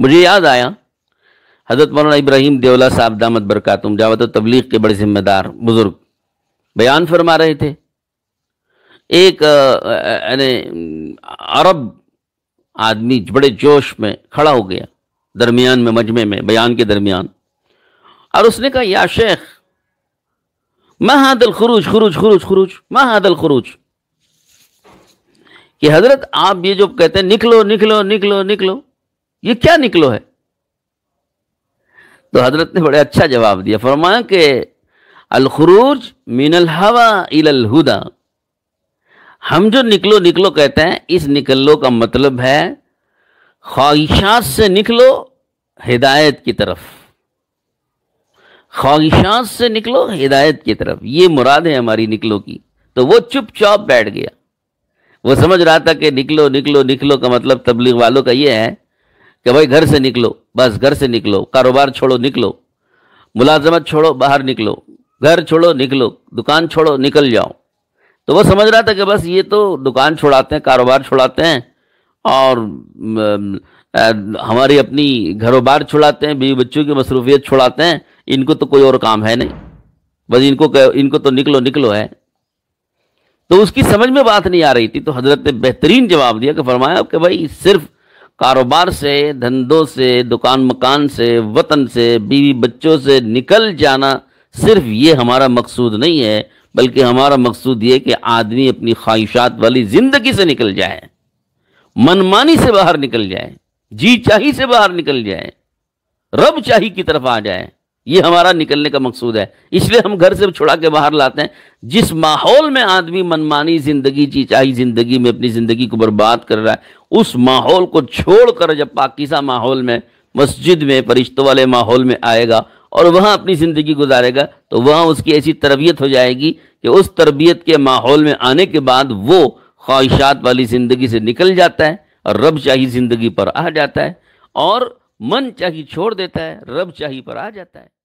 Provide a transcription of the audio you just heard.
मुझे याद आया हज़रत मौलाना इब्राहिम देवला साहब दामद बरकातुम जावत तो तबलीग के बड़े जिम्मेदार बुज़ुर्ग बयान फरमा रहे थे एक यानी अरब आदमी बड़े जोश में खड़ा हो गया दरमियान में मजमे में बयान के दरमियान और उसने कहा या शेख महादल खुरूज खुरूज खुरूज खरूज महादल खुरूज कि हजरत आप ये जो कहते हैं निकलो निकलो निकलो निकलो ये क्या निकलो है तो हजरत ने बड़े अच्छा जवाब दिया फरमाया कि अलखरूज मिनल हवा इलल हुदा हम जो निकलो निकलो कहते हैं इस निकलो का मतलब है ख्वाहिशात से निकलो हिदायत की तरफ ख्वाहिशात से निकलो हिदायत की तरफ ये मुराद है हमारी निकलो की तो वो चुपचाप बैठ गया वो समझ रहा था कि निकलो निकलो निकलो का मतलब तबलीग वालों का ये है कि भाई घर से निकलो बस घर से निकलो कारोबार छोड़ो निकलो मुलाजमत छोड़ो बाहर निकलो घर छोड़ो निकलो दुकान छोड़ो निकल जाओ तो वो समझ रहा था कि बस ये तो दुकान छोड़ाते हैं कारोबार छोड़ाते हैं और हमारी अपनी बार छुड़ाते हैं बीवी बच्चों की मसरूफियत छुड़ाते हैं इनको तो कोई और काम है नहीं बस इनको इनको तो निकलो निकलो है तो उसकी समझ में बात नहीं आ रही थी तो हजरत ने बेहतरीन जवाब दिया कि फरमाया कि भाई सिर्फ कारोबार से धंधों से दुकान मकान से वतन से बीवी बच्चों से निकल जाना सिर्फ ये हमारा मकसूद नहीं है बल्कि हमारा मकसूद ये कि आदमी अपनी ख्वाहिशात वाली ज़िंदगी से निकल जाए मनमानी से बाहर निकल जाए जी चाही से बाहर निकल जाए रब चाही की तरफ आ जाए ये हमारा निकलने का मकसूद है इसलिए हम घर से छुड़ा के बाहर लाते हैं जिस माहौल में आदमी मनमानी जिंदगी जी जिंदगी में अपनी जिंदगी को बर्बाद कर रहा है उस माहौल को छोड़कर जब पाकिसा माहौल में मस्जिद में फरिश्तों वाले माहौल में आएगा और वहाँ अपनी ज़िंदगी गुजारेगा तो वहाँ उसकी ऐसी तरबियत हो जाएगी कि उस तरबियत के माहौल में आने के बाद वो ख्वाहिशात वाली ज़िंदगी से निकल जाता है और रब चाही ज़िंदगी पर आ जाता है और मन चाही छोड़ देता है रब चाही पर आ जाता है